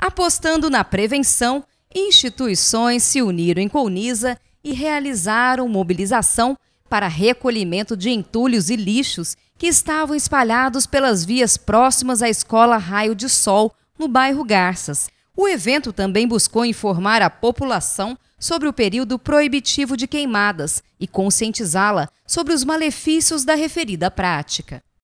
Apostando na prevenção, instituições se uniram em Colniza e realizaram mobilização para recolhimento de entulhos e lixos que estavam espalhados pelas vias próximas à escola Raio de Sol, no bairro Garças. O evento também buscou informar a população sobre o período proibitivo de queimadas e conscientizá-la sobre os malefícios da referida prática.